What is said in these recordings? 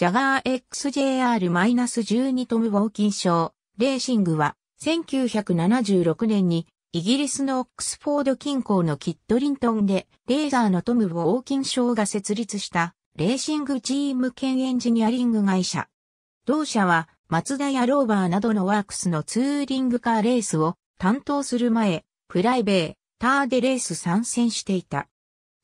ジャガー XJR-12 トム・ウォーキン賞、レーシングは、1976年に、イギリスのオックスフォード近郊のキッドリントンで、レーザーのトム・ウォーキン賞が設立した、レーシングチーム兼エンジニアリング会社。同社は、マツダやローバーなどのワークスのツーリングカーレースを担当する前、プライベー、ターでレース参戦していた。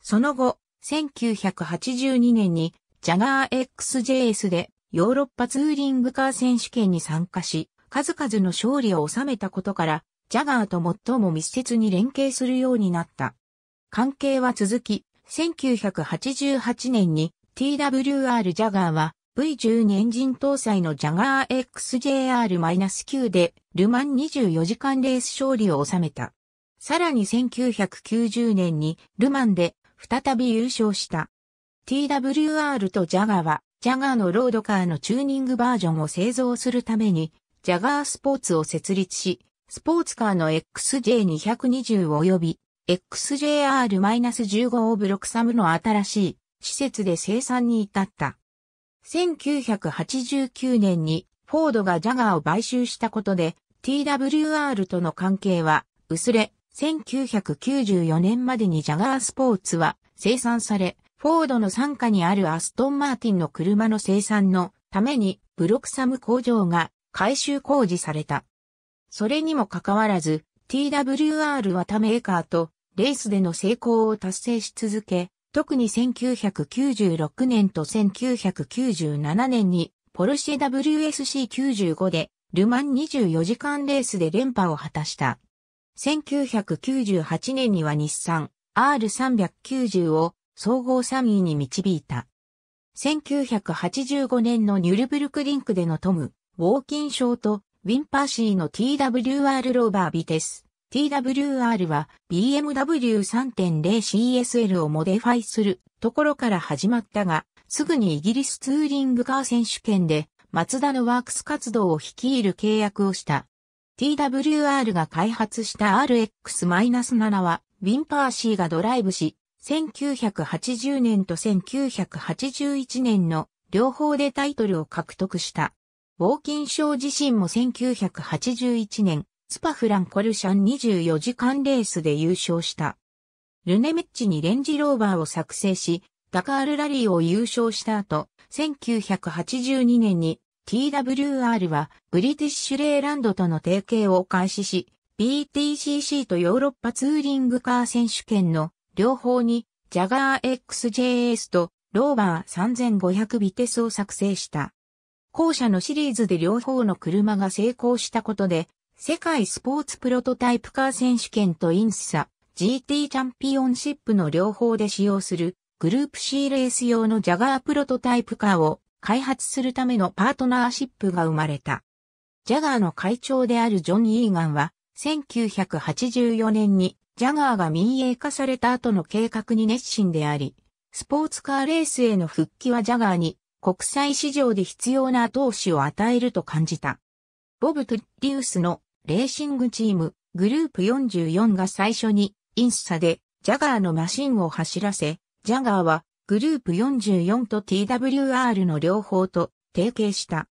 その後、1982年にジャガー XJS でヨーロッパツーリングカー選手権に参加し、数々の勝利を収めたことから、ジャガーと最も密接に連携するようになった。関係は続き、1988年に TWR ジャガーは V12 エンジン搭載のジャガー XJR-9 でルマン24時間レース勝利を収めた。さらに1990年にルマンで再び優勝した。TWR とジャガは、ジャガーのロードカーのチューニングバージョンを製造するために、ジャガースポーツを設立し、スポーツカーの XJ220 及び XJR-15 をブロクサムの新しい施設で生産に至った。1989年にフォードがジャガーを買収したことで TWR との関係は薄れ、1994年までにジャガースポーツは生産され、フォードの傘下にあるアストンマーティンの車の生産のためにブロクサム工場が改修工事された。それにもかかわらず、TWR は他メーカーとレースでの成功を達成し続け、特に1996年と1997年にポルシェ WSC95 でルマン24時間レースで連覇を果たした。1998年には日産 R390 を総合3位に導いた。1985年のニュルブルクリンクでのトム、ウォーキン賞とウィンパーシーの TWR ローバービテス。TWR は BMW3.0CSL をモデファイするところから始まったが、すぐにイギリスツーリングカー選手権でマツダのワークス活動を率いる契約をした。TWR が開発した RX-7 は、ウィンパーシーがドライブし、1980年と1981年の両方でタイトルを獲得した。ウォーキン賞自身も1981年、スパフランコルシャン24時間レースで優勝した。ルネメッチにレンジローバーを作成し、ダカールラリーを優勝した後、1982年に TWR はブリティッシュレーランドとの提携を開始し、BTCC とヨーロッパツーリングカー選手権の両方に、ジャガー XJS とローバー3500ビテスを作成した。後者のシリーズで両方の車が成功したことで、世界スポーツプロトタイプカー選手権とインスサ GT チャンピオンシップの両方で使用するグループ C レース用のジャガープロトタイプカーを開発するためのパートナーシップが生まれた。ジャガーの会長であるジョン・イーガンは1984年にジャガーが民営化された後の計画に熱心であり、スポーツカーレースへの復帰はジャガーに国際市場で必要な後押しを与えると感じた。ボブ・トゥッリウスのレーシングチームグループ44が最初にインスタでジャガーのマシンを走らせ、ジャガーはグループ44と TWR の両方と提携した。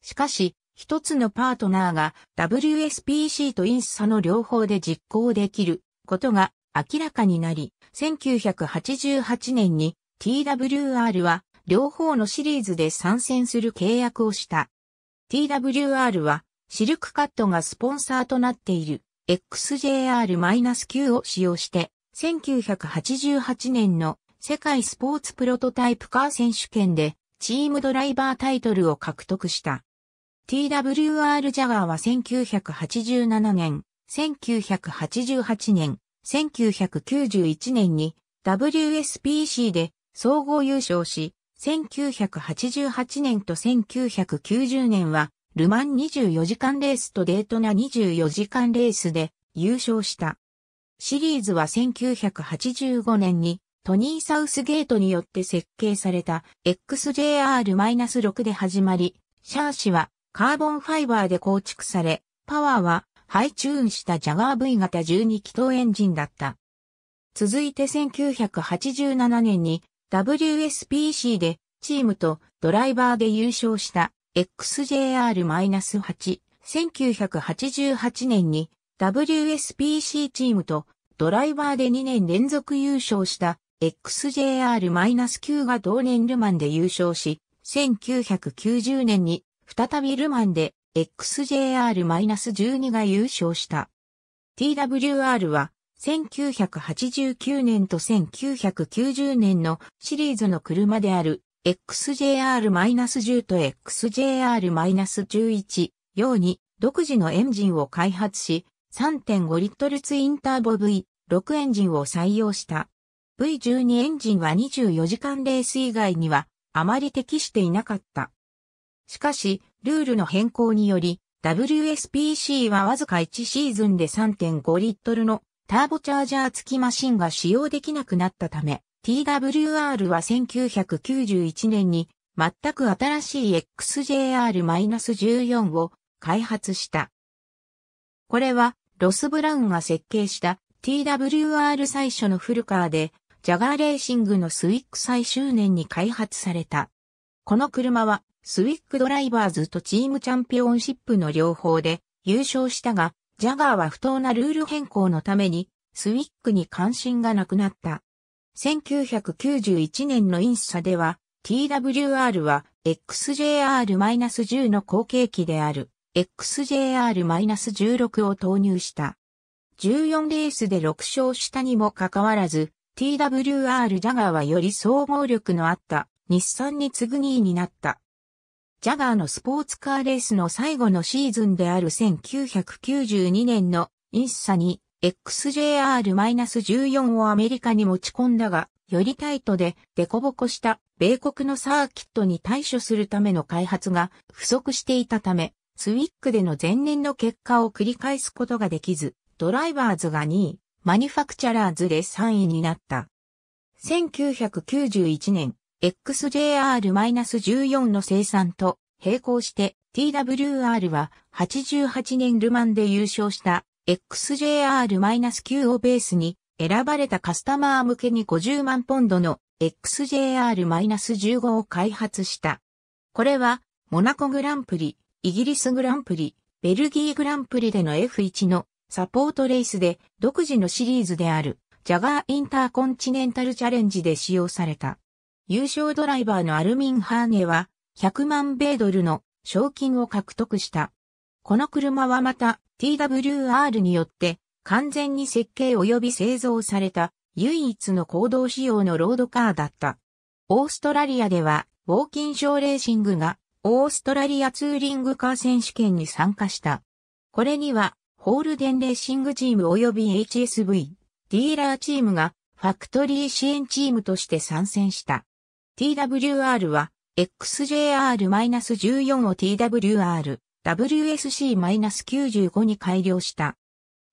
しかし、一つのパートナーが WSPC とインスタの両方で実行できることが明らかになり、1988年に TWR は両方のシリーズで参戦する契約をした。TWR はシルクカットがスポンサーとなっている XJR-9 を使用して、1988年の世界スポーツプロトタイプカー選手権でチームドライバータイトルを獲得した。TWR ジャガーは1987年、1988年、1991年に WSPC で総合優勝し、1988年と1990年は、ルマン24時間レースとデートナ24時間レースで優勝した。シリーズは1985年にトニー・サウスゲートによって設計された XJR-6 で始まり、シャーシはカーボンファイバーで構築され、パワーはハイチューンしたジャガー V 型12気筒エンジンだった。続いて1987年に WSPC でチームとドライバーで優勝した XJR-8。1988年に WSPC チームとドライバーで2年連続優勝した XJR-9 が同年ルマンで優勝し、1990年に再びルマンで XJR-12 が優勝した。TWR は1989年と1990年のシリーズの車である XJR-10 と XJR-11 ように独自のエンジンを開発し3.5リットルツインターボ V6 エンジンを採用した。V12 エンジンは24時間レース以外にはあまり適していなかった。しかし、ルールの変更により、WSPC はわずか1シーズンで3.5リットルのターボチャージャー付きマシンが使用できなくなったため、TWR は1991年に全く新しい XJR-14 を開発した。これはロス・ブラウンが設計した TWR 最初のフルカーで、ジャガーレーシングのスイック最終年に開発された。この車はスウィックドライバーズとチームチャンピオンシップの両方で優勝したが、ジャガーは不当なルール変更のために、スウィックに関心がなくなった。1991年のインスサでは、TWR は XJR-10 の後継機である XJR-16 を投入した。14レースで6勝したにもかかわらず、TWR ジャガーはより総合力のあった日産に次ぐ2位になった。ジャガーのスポーツカーレースの最後のシーズンである1992年のインサに XJR-14 をアメリカに持ち込んだが、よりタイトでボコした米国のサーキットに対処するための開発が不足していたため、スウィックでの前年の結果を繰り返すことができず、ドライバーズが2位、マニファクチャラーズで3位になった。1991年、XJR-14 の生産と並行して TWR は88年ルマンで優勝した XJR-9 をベースに選ばれたカスタマー向けに50万ポンドの XJR-15 を開発した。これはモナコグランプリ、イギリスグランプリ、ベルギーグランプリでの F1 のサポートレースで独自のシリーズであるジャガーインターコンチネンタルチャレンジで使用された。優勝ドライバーのアルミン・ハーネは、100万米ドルの賞金を獲得した。この車はまた TWR によって完全に設計及び製造された唯一の行動仕様のロードカーだった。オーストラリアではウォーキンショーレーシングがオーストラリアツーリングカー選手権に参加した。これにはホールデンレーシングチーム及び HSV、ディーラーチームがファクトリー支援チームとして参戦した。TWR は XJR-14 を TWR、WSC-95 に改良した。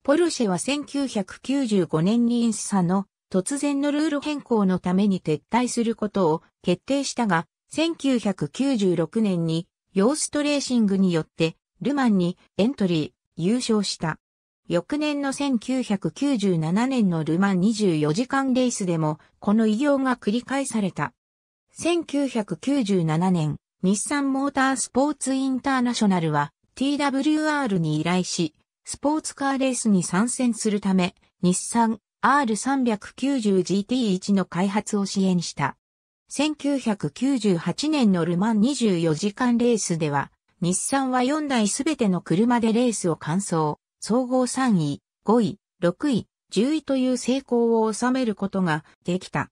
ポルシェは1995年にインスサの突然のルール変更のために撤退することを決定したが、1996年にヨーストレーシングによってルマンにエントリー優勝した。翌年の1997年のルマン24時間レースでもこの異業が繰り返された。1997年、日産モータースポーツインターナショナルは TWR に依頼し、スポーツカーレースに参戦するため、日産 R390GT1 の開発を支援した。1998年のルマン24時間レースでは、日産は4台すべての車でレースを完走、総合3位、5位、6位、10位という成功を収めることができた。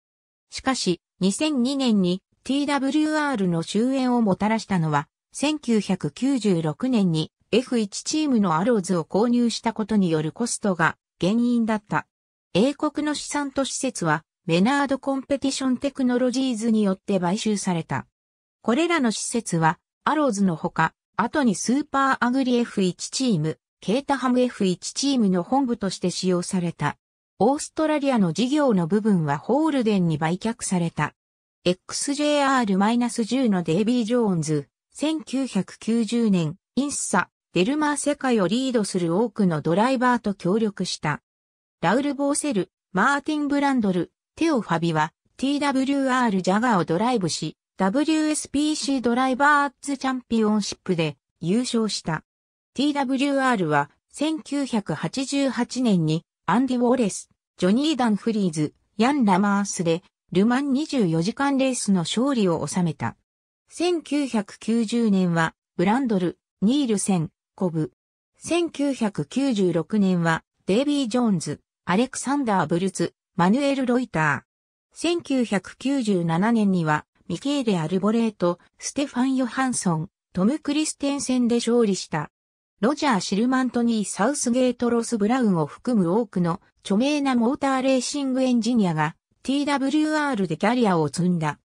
しかし、2002年に TWR の終焉をもたらしたのは、1996年に F1 チームのアローズを購入したことによるコストが原因だった。英国の資産と施設は、メナードコンペティションテクノロジーズによって買収された。これらの施設は、アローズのほか、後にスーパーアグリ F1 チーム、ケータハム F1 チームの本部として使用された。オーストラリアの事業の部分はホールデンに売却された。XJR-10 のデイビー・ジョーンズ、1990年、インッサ、デルマー世界をリードする多くのドライバーと協力した。ラウル・ボーセル、マーティン・ブランドル、テオ・ファビは TWR ジャガーをドライブし、WSPC ドライバーズチャンピオンシップで優勝した。TWR は1988年にアンディ・ウォレス、ジョニー・ダン・フリーズ、ヤン・ラマースで、ルマン24時間レースの勝利を収めた。1990年は、ブランドル、ニールセン、コブ。1996年は、デイビー・ジョーンズ、アレクサンダー・ブルツ、マヌエル・ロイター。1997年には、ミケーレ・アルボレート、ステファン・ヨハンソン、トム・クリステンセンで勝利した。ロジャー・シルマントニー・サウスゲート・ロス・ブラウンを含む多くの著名なモーターレーシングエンジニアが TWR でキャリアを積んだ。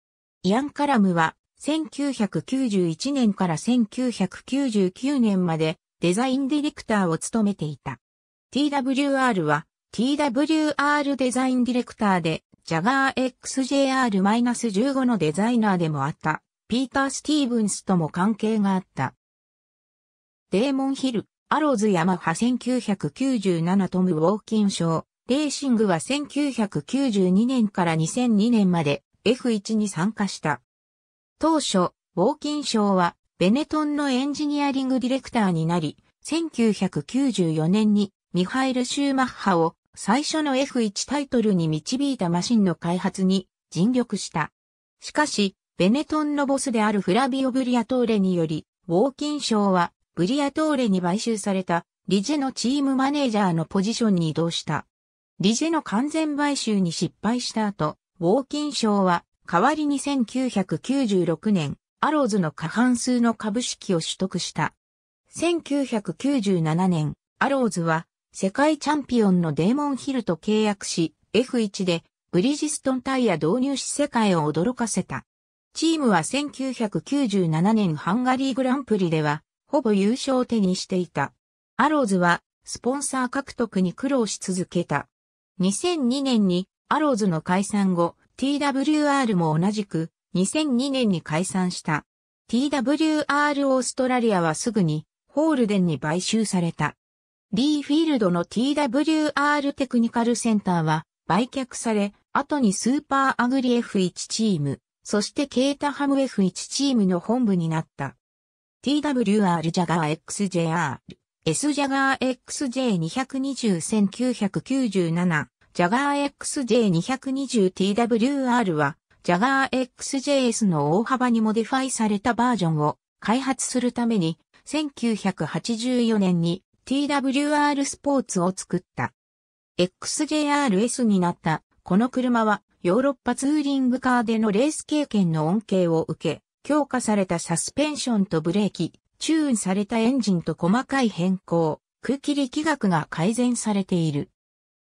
イアン・カラムは1991年から1999年までデザインディレクターを務めていた。TWR は TWR デザインディレクターでジャガー XJR-15 のデザイナーでもあったピーター・スティーブンスとも関係があった。デーモンヒル、アローズヤマハ1997トム・ウォーキン賞、レーシングは1992年から2002年まで F1 に参加した。当初、ウォーキン賞はベネトンのエンジニアリングディレクターになり、1994年にミハイル・シューマッハを最初の F1 タイトルに導いたマシンの開発に尽力した。しかし、ベネトンのボスであるフラビオ・ブリアトーレにより、ウォーキン賞はブリアトーレに買収されたリジェのチームマネージャーのポジションに移動した。リジェの完全買収に失敗した後、ウォーキン賞は代わりに1996年、アローズの過半数の株式を取得した。1997年、アローズは世界チャンピオンのデーモンヒルと契約し、F1 でブリジストンタイヤ導入し世界を驚かせた。チームは1997年ハンガリーグランプリではほぼ優勝を手にしていた。アローズは、スポンサー獲得に苦労し続けた。2002年に、アローズの解散後、TWR も同じく、2002年に解散した。TWR オーストラリアはすぐに、ホールデンに買収された。リーフィールドの TWR テクニカルセンターは、売却され、後にスーパーアグリ F1 チーム、そしてケータハム F1 チームの本部になった。TWR ジャガー XJR、S ジャガー XJ220-1997、ジャガー XJ220TWR は、ジャガー XJS の大幅にモディファイされたバージョンを開発するために、1984年に TWR スポーツを作った。XJRS になった、この車はヨーロッパツーリングカーでのレース経験の恩恵を受け、強化されたサスペンションとブレーキ、チューンされたエンジンと細かい変更、空気力学が改善されている。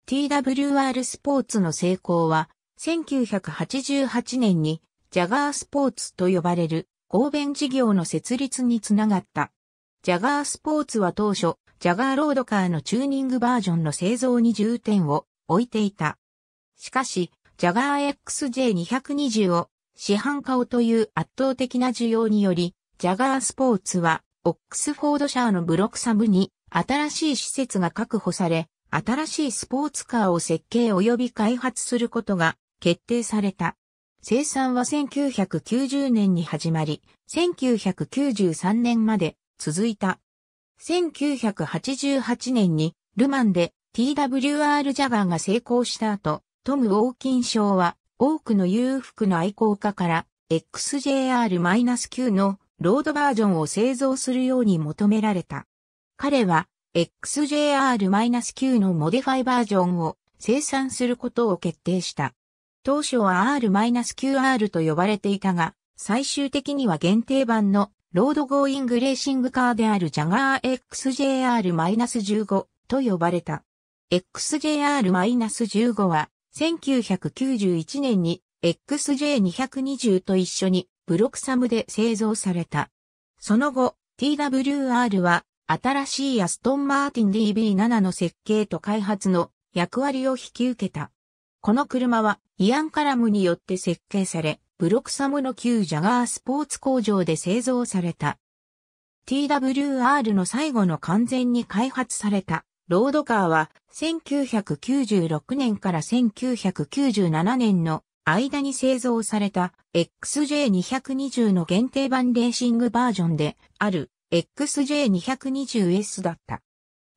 TWR スポーツの成功は、1988年にジャガースポーツと呼ばれる合弁事業の設立につながった。ジャガースポーツは当初、ジャガーロードカーのチューニングバージョンの製造に重点を置いていた。しかし、ジャガー XJ220 を市販化をという圧倒的な需要により、ジャガースポーツは、オックスフォードシャーのブロックサムに、新しい施設が確保され、新しいスポーツカーを設計及び開発することが決定された。生産は1990年に始まり、1993年まで続いた。1988年にルマンで TWR ジャガーが成功した後、トム・ウォーキン賞は多くの裕福な愛好家から XJR-9 のロードバージョンを製造するように求められた。彼は XJR-9 のモディファイバージョンを生産することを決定した。当初は R-9R と呼ばれていたが、最終的には限定版のロードゴーイングレーシングカーであるジャガー XJR-15 と呼ばれた。XJR-15 は1991年に XJ220 と一緒にブロクサムで製造された。その後、TWR は新しいアストンマーティン DB7 の設計と開発の役割を引き受けた。この車はイアン・カラムによって設計され、ブロクサムの旧ジャガースポーツ工場で製造された。TWR の最後の完全に開発されたロードカーは1996年から1997年の間に製造された XJ220 の限定版レーシングバージョンである XJ220S だった。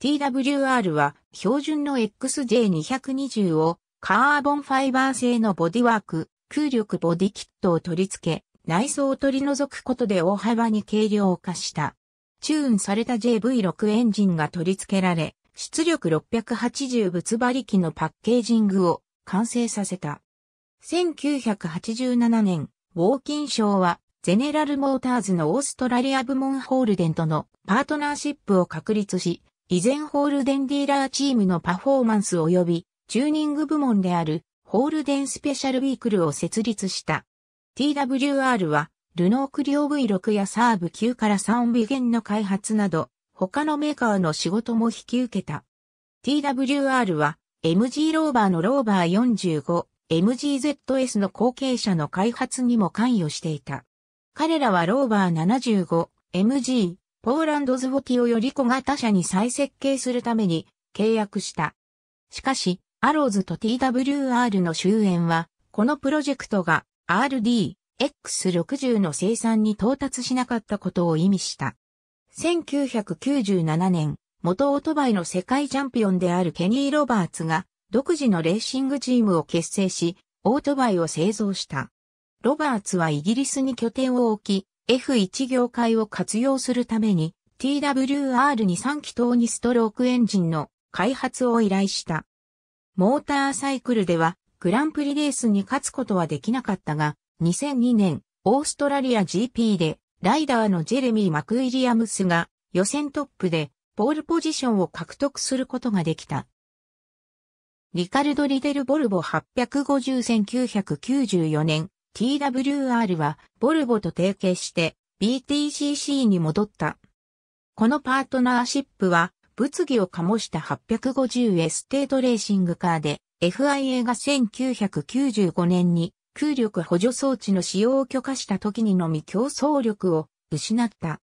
TWR は標準の XJ220 をカーボンファイバー製のボディワーク、空力ボディキットを取り付け、内装を取り除くことで大幅に軽量化した。チューンされた JV6 エンジンが取り付けられ、出力680物馬力のパッケージングを完成させた。1987年、ウォーキン賞は、ゼネラルモーターズのオーストラリア部門ホールデンとのパートナーシップを確立し、以前ホールデンディーラーチームのパフォーマンス及び、チューニング部門であるホールデンスペシャルビークルを設立した。TWR は、ルノークリオ V6 やサーブ9から3尾弦の開発など、他のメーカーの仕事も引き受けた。TWR は MG ローバーのローバー45、MGZS の後継者の開発にも関与していた。彼らはローバー75、MG、ポーランドズボティをより小型車に再設計するために契約した。しかし、アローズと TWR の終焉は、このプロジェクトが RD、X60 の生産に到達しなかったことを意味した。1997年、元オートバイの世界チャンピオンであるケニー・ロバーツが独自のレーシングチームを結成し、オートバイを製造した。ロバーツはイギリスに拠点を置き、F1 業界を活用するために TWR に3気筒にストロークエンジンの開発を依頼した。モーターサイクルではグランプリレースに勝つことはできなかったが、2002年オーストラリア GP でライダーのジェレミー・マクウィリアムスが予選トップでポールポジションを獲得することができた。リカルド・リデル・ボルボ850-1994年 TWR はボルボと提携して BTCC に戻った。このパートナーシップは物議を醸した 850S テートレーシングカーで FIA が1995年に空力補助装置の使用を許可した時にのみ競争力を失った。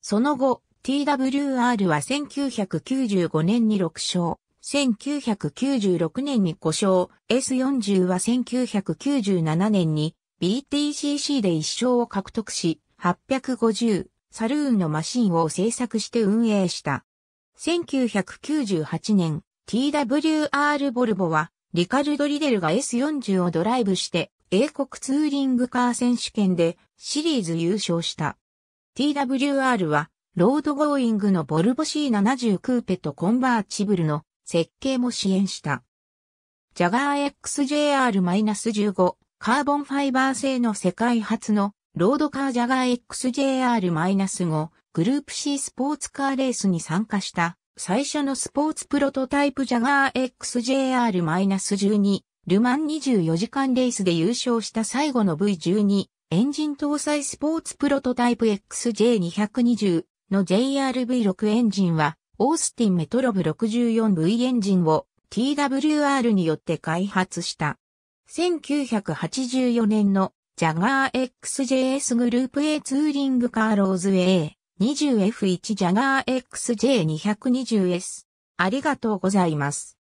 その後、TWR は1995年に6勝、1996年に5勝、S40 は1997年に BTCC で1勝を獲得し、850サルーンのマシンを製作して運営した。1998年、TWR ボルボはリカルド・リデルが S40 をドライブして英国ツーリングカー選手権でシリーズ優勝した。TWR は、ロードゴーイングのボルボ C70 クーペとコンバーチブルの設計も支援した。ジャガー XJR-15 カーボンファイバー製の世界初のロードカージャガー XJR-5 グループ C スポーツカーレースに参加した最初のスポーツプロトタイプジャガー XJR-12 ルマン24時間レースで優勝した最後の V12 エンジン搭載スポーツプロトタイプ XJ220 の JRV6 エンジンはオースティンメトロブ 64V エンジンを TWR によって開発した。1984年のジャガー XJS グループ A ツーリングカーローズ A20F1 ジャガー XJ220S。ありがとうございます。